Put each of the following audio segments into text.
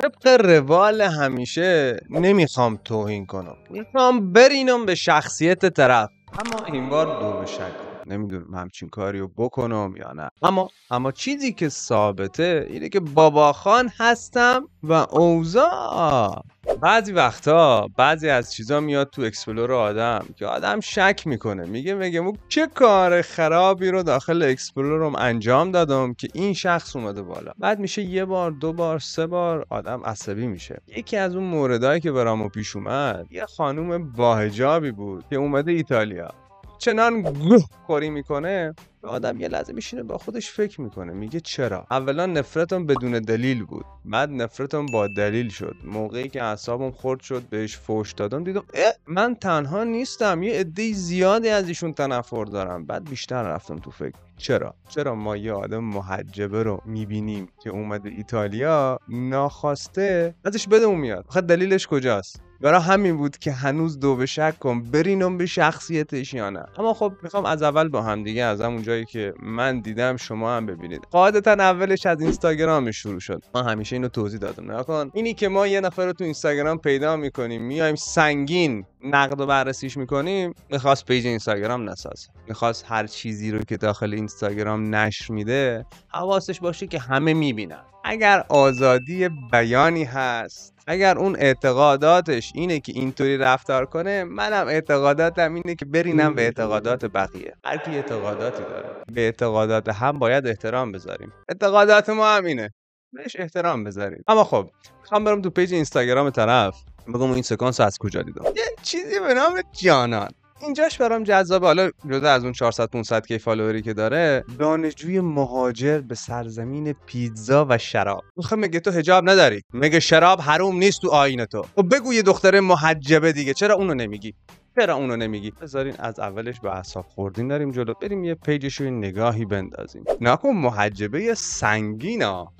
طبق روال همیشه نمیخوام توهین کنم میخوام برینم به شخصیت طرف اما این بار دو به نمیدونم همچین کاری رو بکنم یا نه اما اما چیزی که ثابته اینه که بابا خان هستم و اوزا بعضی وقتا بعضی از چیزا میاد تو اکسپلور آدم که آدم شک میکنه میگه میگه چه کار خرابی رو داخل اکسپلورم انجام دادم که این شخص اومده بالا بعد میشه یه بار دو بار سه بار آدم عصبی میشه یکی از اون موردهایی که برامو پیش اومد یه خانوم باهجابی بود که اومده ایتالیا چنان گوه کاری میکنه آدم یه لحظه میشینه با خودش فکر میکنه میگه چرا اولا نفرتم بدون دلیل بود بعد نفرتم با دلیل شد موقعی که اعصابم خرد شد بهش فوش دادم دیدم من تنها نیستم یه عده زیادی از ایشون تنفر دارم بعد بیشتر رفتم تو فکر چرا چرا ما یه آدم محجبه رو میبینیم که اومده ایتالیا ناخواسته ازش بدمون میاد خب دلیلش کجاست برای همین بود که هنوز دو به شک کن برینم به شخصیتش یا نه اما خب میخوام از اول با هم دیگه از همون جایی که من دیدم شما هم ببینید قاعدتا اولش از اینستاگرام شروع شد ما همیشه اینو توضیح دادم نکن اینی که ما یه نفر رو تو اینستاگرام پیدا میکنیم میایم سنگین نقد و بررسیش میکنیم میخواست پیج اینستاگرام نسازه میخواست هر چیزی رو که داخل اینستاگرام نشر میده حواسش باشه که همه میبینن اگر آزادی بیانی هست اگر اون اعتقاداتش اینه که اینطوری رفتار کنه منم اعتقاداتم اینه که برینم به اعتقادات بقیه هر کی اعتقاداتی داره به اعتقادات هم باید احترام بذاریم اعتقادات ما هم اینه بهش احترام بذارید اما خب میخوام برم تو پیج اینستاگرام طرف بگم این سکانس از کجا دیدم یه چیزی به نام جانان اینجاش برام جذابه حالا جدا از اون 400 500 کی فالووری که داره دانشجوی مهاجر به سرزمین پیتزا و شراب میخوام مگه تو حجاب نداری مگه شراب حرام نیست تو آینه تو خب بگو یه دختره محجبه دیگه چرا اونو نمیگی چرا اونو نمیگی بذارین از اولش به اعصاب خوردین داریم جلو بریم یه پیجش رو نگاهی بندازیم نکن محجبه سنگینا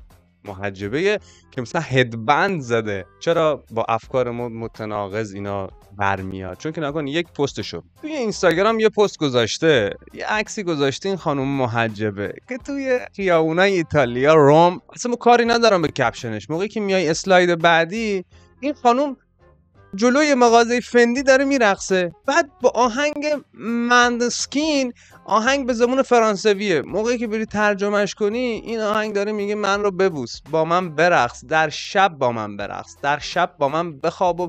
محجبه که مثلا هدبند زده چرا با افکار ما متناقض اینا برمیاد چون که نکن یک پستشو توی اینستاگرام یه پست گذاشته یه عکسی گذاشته این خانم محجبه که توی خیابونای ایتالیا روم اصلا کاری ندارم به کپشنش موقعی که میای اسلاید بعدی این خانم جلوی مغازه فندی داره میرقصه بعد با آهنگ مندسکین آهنگ به زمان فرانسویه موقعی که بری ترجمهش کنی این آهنگ داره میگه من رو ببوس با من برقص در شب با من برقص در شب با من بخواب و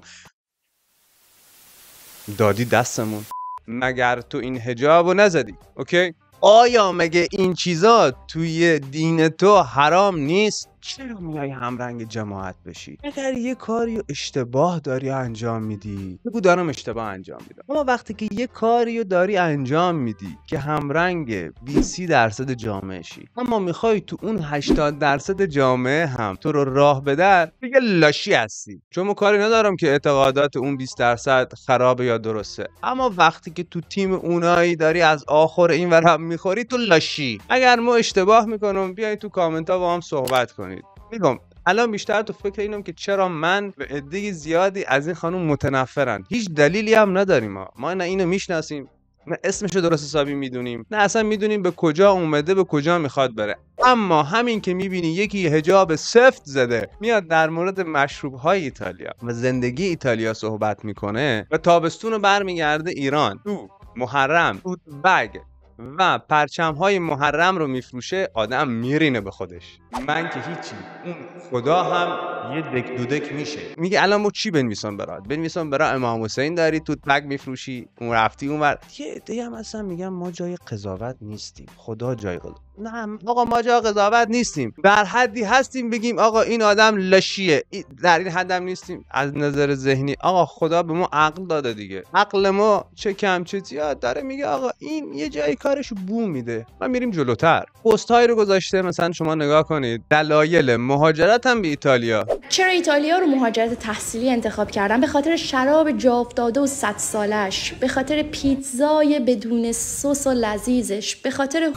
دادی دستمون مگر تو این هجاب رو نزدی اوکی آیا مگه این چیزا توی دین تو حرام نیست چرا میای رنگ جماعت بشی اگر یه کاری اشتباه داری انجام میدی بگو دارم اشتباه انجام میدم اما وقتی که یه کاری داری انجام میدی که همرنگ 20 درصد جامعه شی اما میخوای تو اون 80 درصد جامعه هم تو رو راه بدر دیگه لاشی هستی چون کاری ندارم که اعتقادات اون 20 درصد خراب یا درسته اما وقتی که تو تیم اونایی داری از آخر این ور هم میخوری تو لاشی اگر ما اشتباه میکنم بیای تو کامنت با هم صحبت کنیم میگم الان بیشتر تو فکر اینم که چرا من به عده زیادی از این خانم متنفرن هیچ دلیلی هم نداریم ما ما نه اینو میشناسیم نه رو درست حسابی میدونیم نه اصلا میدونیم به کجا اومده به کجا میخواد بره اما همین که میبینی یکی هجاب سفت زده میاد در مورد مشروب های ایتالیا و زندگی ایتالیا صحبت میکنه و تابستون رو برمیگرده ایران تو محرم تو بگ و پرچم های محرم رو میفروشه آدم میرینه به خودش من که هیچی اون خدا هم یه دک دودک میشه میگه الان ما چی بنویسم برات بنویسم برا امام حسین داری تو تگ میفروشی اون رفتی اون ور یه عده هم اصلا میگم ما جای قضاوت نیستیم خدا جای قضاوت نه آقا ما جا قضاوت نیستیم بر حدی هستیم بگیم آقا این آدم لشیه در این حدم نیستیم از نظر ذهنی آقا خدا به ما عقل داده دیگه عقل ما چه کم چه زیاد داره میگه آقا این یه جایی کارش بو میده ما میریم جلوتر پست رو گذاشته مثلا شما نگاه کنید دلایل مهاجرت هم به ایتالیا چرا ایتالیا رو مهاجرت تحصیلی انتخاب کردم به خاطر شراب جاوداده و صد سالش به خاطر پیتزای بدون سس و لذیذش به خاطر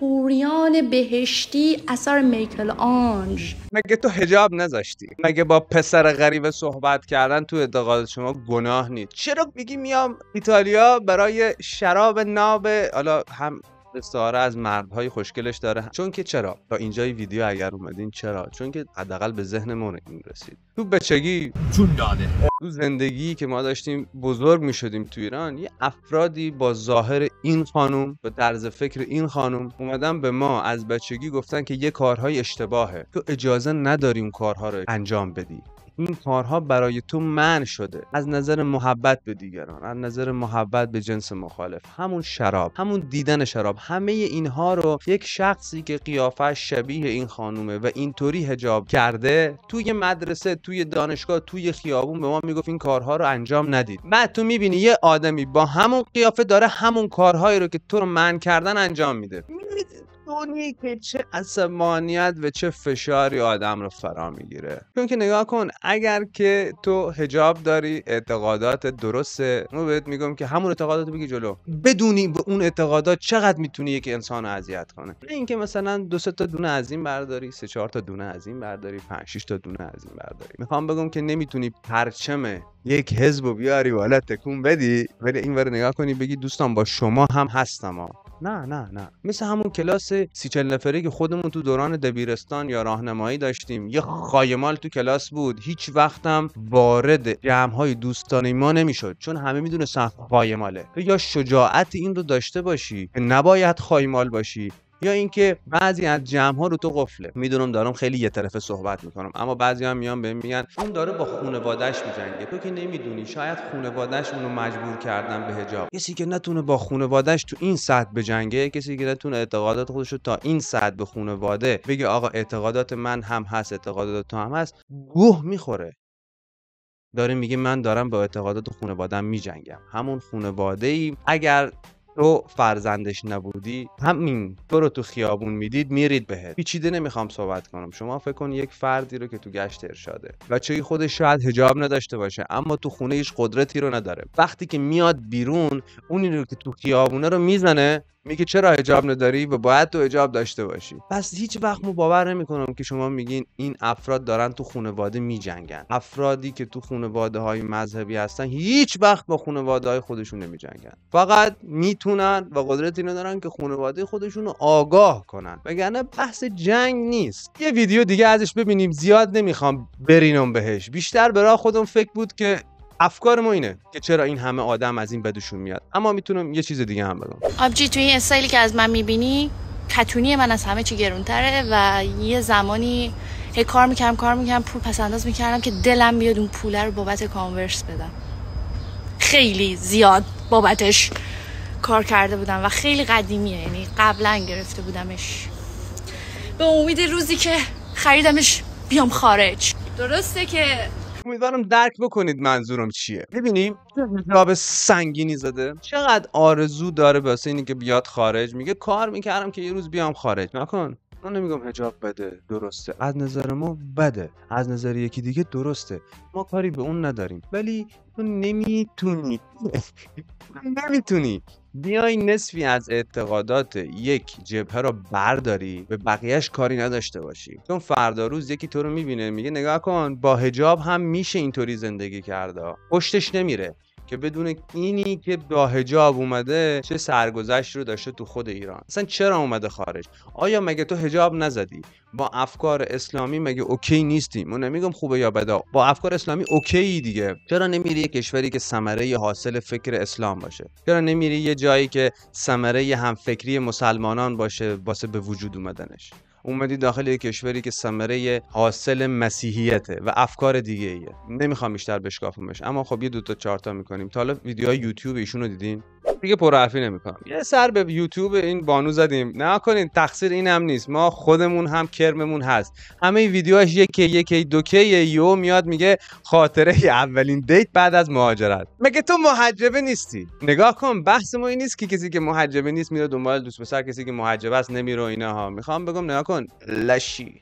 قوریان بهشتی اثر میکل آنج مگه تو هجاب نذاشتی مگه با پسر غریبه صحبت کردن تو اعتقاد شما گناه نیست چرا میگی میام ایتالیا برای شراب ناب حالا هم استعاره از مردهای خوشگلش داره چون که چرا تا اینجای ویدیو اگر اومدین چرا چون که حداقل به ذهن ذهنمون این رسید تو بچگی چون داده تو زندگی که ما داشتیم بزرگ می شدیم تو ایران یه افرادی با ظاهر این خانم با طرز فکر این خانم اومدن به ما از بچگی گفتن که یه کارهای اشتباهه تو اجازه نداریم کارها رو انجام بدی این کارها برای تو من شده از نظر محبت به دیگران از نظر محبت به جنس مخالف همون شراب همون دیدن شراب همه اینها رو یک شخصی که قیافش شبیه این خانومه و اینطوری هجاب کرده توی مدرسه توی دانشگاه توی خیابون به ما میگفت این کارها رو انجام ندید بعد تو میبینی یه آدمی با همون قیافه داره همون کارهایی رو که تو رو من کردن انجام میده میدونی که چه عصبانیت و چه فشاری آدم رو فرا میگیره چون که نگاه کن اگر که تو هجاب داری اعتقادات درسته من بهت میگم که همون اعتقادات بگی جلو بدونی به اون اعتقادات چقدر میتونی یک انسان اذیت کنه اینکه مثلا دو سه تا دونه از این برداری سه چهار تا دونه از این برداری پنج شش تا دونه از این برداری میخوام بگم که نمیتونی پرچم یک حزب و بیاری بالا تکون بدی ولی این نگاه کنی بگی دوستان با شما هم هستم ها نه نه نه مثل همون کلاس سی چل نفره که خودمون تو دوران دبیرستان یا راهنمایی داشتیم یه خایمال تو کلاس بود هیچ وقتم وارد جمع های دوستانه ما نمیشد چون همه میدونستن خایماله یا شجاعت این رو داشته باشی که نباید خایمال باشی یا اینکه بعضی از جمع ها رو تو قفله میدونم دارم خیلی یه طرفه صحبت میکنم اما بعضی هم میان به میگن اون داره با خانواده‌اش میجنگه تو که نمیدونی شاید خانواده‌اش اونو مجبور کردن به حجاب کسی که نتونه با خانواده‌اش تو این سطح بجنگه کسی که نتونه اعتقادات خودش رو تا این سطح به خانواده بگه آقا اعتقادات من هم هست اعتقادات تو هم هست گوه میخوره داره میگه من دارم با اعتقادات خانوادم میجنگم همون خانواده ای اگر تو فرزندش نبودی همین تو رو تو خیابون میدید میرید بهت پیچیده نمیخوام صحبت کنم شما فکر کن یک فردی رو که تو گشت ارشاده بچه خودش شاید هجاب نداشته باشه اما تو خونه ایش قدرتی رو نداره وقتی که میاد بیرون اونی رو که تو خیابونه رو میزنه میگه چرا اجاب نداری و باید تو اجاب داشته باشی پس هیچ وقت مو باور نمیکنم که شما میگین این افراد دارن تو خانواده میجنگن افرادی که تو خانواده های مذهبی هستن هیچ وقت با خانواده های خودشون نمیجنگن فقط میتونن و قدرت اینو دارن که خانواده خودشون رو آگاه کنن وگرنه بحث جنگ نیست یه ویدیو دیگه ازش ببینیم زیاد نمیخوام برینم بهش بیشتر برای خودم فکر بود که افکار ما اینه که چرا این همه آدم از این بدشون میاد اما میتونم یه چیز دیگه هم بگم آبجی توی این استایلی که از من میبینی کتونی من از همه چی گرونتره و یه زمانی کار میکردم کار میکردم پول پس انداز میکردم که دلم بیاد اون پوله رو بابت کانورس بدم خیلی زیاد بابتش کار کرده بودم و خیلی قدیمیه یعنی قبلا گرفته بودمش به امید روزی که خریدمش بیام خارج درسته که امیدوارم درک بکنید منظورم چیه ببینیم چه حجاب سنگینی زده چقدر آرزو داره واسه اینی که بیاد خارج میگه کار میکردم که یه روز بیام خارج نکن من نمیگم هجاب بده درسته از نظر ما بده از نظر یکی دیگه درسته ما کاری به اون نداریم ولی تو نمیتونی نمیتونی بیای نصفی از اعتقادات یک جبهه رو برداری به بقیهش کاری نداشته باشی چون فردا روز یکی تو رو میبینه میگه نگاه کن با هجاب هم میشه اینطوری زندگی کرده پشتش نمیره که بدون اینی که با هجاب اومده چه سرگذشت رو داشته تو خود ایران اصلا چرا اومده خارج آیا مگه تو هجاب نزدی با افکار اسلامی مگه اوکی نیستی؟ من نمیگم خوبه یا بدا با افکار اسلامی اوکی دیگه چرا نمیری یه کشوری که ثمره حاصل فکر اسلام باشه چرا نمیری یه جایی که ثمره همفکری مسلمانان باشه واسه به وجود اومدنش اومدی داخل یک کشوری که ثمره حاصل مسیحیته و افکار دیگه ایه نمیخوام بیشتر بشکافمش اما خب یه دو تا چهار تا میکنیم تا حالا ویدیوهای یوتیوب ایشونو دیدین دیگه پرحرفی نمیکنم یه سر به یوتیوب این بانو زدیم نه کنین تقصیر اینم نیست ما خودمون هم کرممون هست همه ویدیوهاش یکی یکی دوکی یو میاد میگه خاطره اولین دیت بعد از مهاجرت مگه تو محجبه نیستی نگاه کن بحث ما این نیست که کسی که محجبه نیست میره دنبال دوست پسر کسی که محجبه است نمیره اینا ها میخوام بگم نگاه کن لشی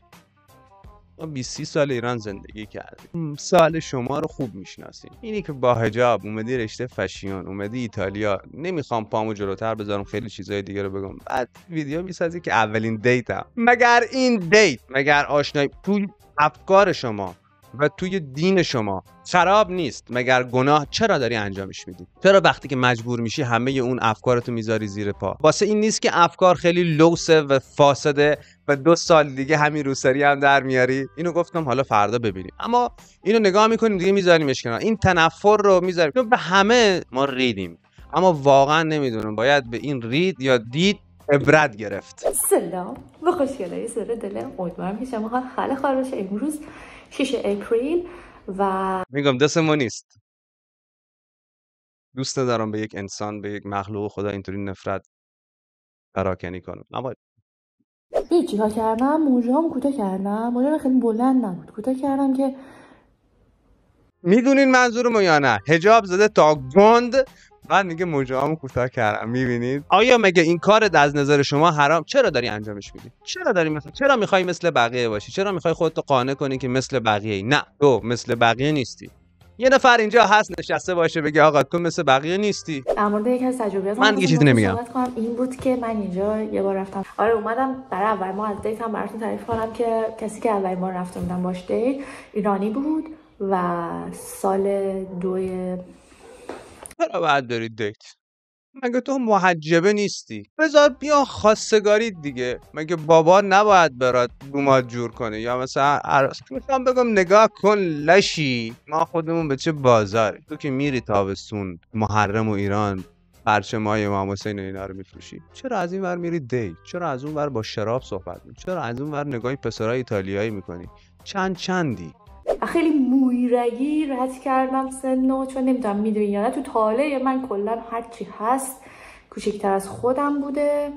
20 سال ایران زندگی کردی سال شما رو خوب میشناسیم اینی که با حجاب اومدی رشته فشیون اومدی ایتالیا نمیخوام پامو جلوتر بذارم خیلی چیزای دیگه رو بگم بعد ویدیو میسازی که اولین دیتم مگر این دیت مگر آشنایی پول افکار شما و توی دین شما شراب نیست مگر گناه چرا داری انجامش میدی چرا وقتی که مجبور میشی همه اون افکارتو میذاری زیر پا واسه این نیست که افکار خیلی لوسه و فاسده و دو سال دیگه همین روسری هم در میاری اینو گفتم حالا فردا ببینیم اما اینو نگاه میکنیم دیگه میذاریمش کنار این تنفر رو میذاریم به همه ما ریدیم اما واقعا نمیدونم باید به این رید یا دید عبرت گرفت سلام و سر دلم امیدوارم که شما حال امروز 6 اپریل و میگم دست ما نیست دوست ندارم به یک انسان به یک مخلوق خدا اینطوری نفرت پراکنی کنم اما دیدی چیکار کردم موجهام کوتاه کردم هم خیلی بلند نبود کوتاه کردم که میدونین منظورمو یا نه هجاب زده تا گند من دیگه موجهامو کوتاه کردم میبینید آیا مگه این کار از نظر شما حرام چرا داری انجامش میدی چرا داری مثلا چرا میخوای مثل بقیه باشی چرا میخوای خودت قانع کنی که مثل بقیه ای نه تو مثل بقیه نیستی یه نفر اینجا هست نشسته باشه بگه آقا تو مثل بقیه نیستی در مورد یکی از تجربیات من دیگه چیزی نمیگم این بود که من اینجا یه بار رفتم آره اومدم برای اول ما از دیت هم براتون تعریف کنم که کسی که اولین بار رفتم بودم ایرانی بود و سال دوی چرا باید داری دیت مگه تو محجبه نیستی بذار بیا خواستگاری دیگه مگه بابا نباید برات دومات جور کنه یا مثلا عروس میخوام بگم نگاه کن لشی ما خودمون به چه بازار تو که میری تابستون محرم و ایران پرچم های امام حسین و اینا رو میفروشی چرا از این ور میری دی چرا از اون ور با شراب صحبت میکنی چرا از اون ور نگاهی پسرای ایتالیایی میکنی چند چندی و خیلی مویرگی رد کردم سن و چون نمیدونم میدونی یا نه تو تاله من کلا هرچی هست کوچکتر از خودم بوده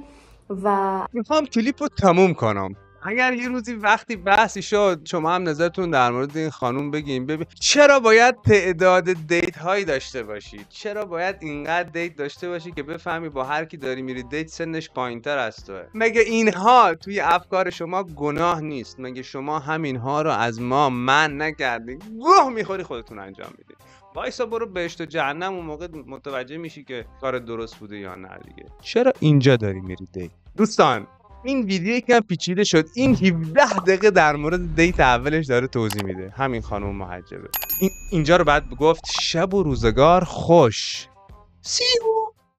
و میخوام کلیپ رو تموم کنم اگر یه روزی وقتی بحثی شد شما هم نظرتون در مورد این خانوم بگیم ببین چرا باید تعداد دیت هایی داشته باشی چرا باید اینقدر دیت داشته باشی که بفهمی با هر کی داری میری دیت سنش پایینتر از توه مگه اینها توی افکار شما گناه نیست مگه شما همینها رو از ما من نکردی گوه میخوری خودتون انجام میدید وایسا برو بهشت و جهنم اون موقع متوجه میشی که کار درست بوده یا نه دیگه چرا اینجا داری میری دیت دوستان این ویدیو یکم پیچیده شد این 17 دقیقه در مورد دیت اولش داره توضیح میده همین خانم محجبه اینجا رو بعد گفت شب و روزگار خوش سیو